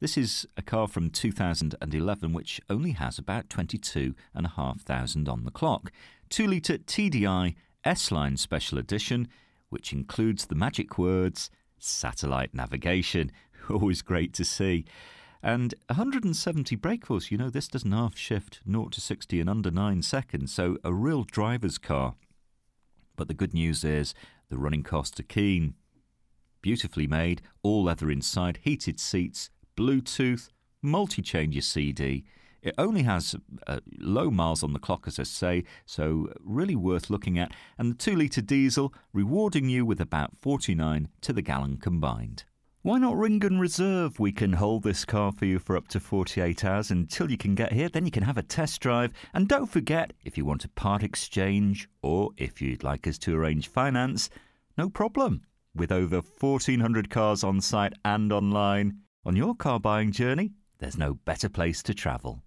This is a car from 2011 which only has about 22,500 on the clock. 2 litre TDI S Line Special Edition, which includes the magic words satellite navigation. Always great to see. And 170 brake force, you know, this doesn't half shift 0 to 60 in under 9 seconds, so a real driver's car. But the good news is the running costs are keen. Beautifully made, all leather inside, heated seats, Bluetooth, multi changer CD. It only has uh, low miles on the clock, as I say, so really worth looking at. And the 2 litre diesel rewarding you with about 49 to the gallon combined. Why not ring and reserve? We can hold this car for you for up to 48 hours until you can get here. Then you can have a test drive. And don't forget, if you want a part exchange or if you'd like us to arrange finance, no problem. With over 1,400 cars on site and online, on your car buying journey, there's no better place to travel.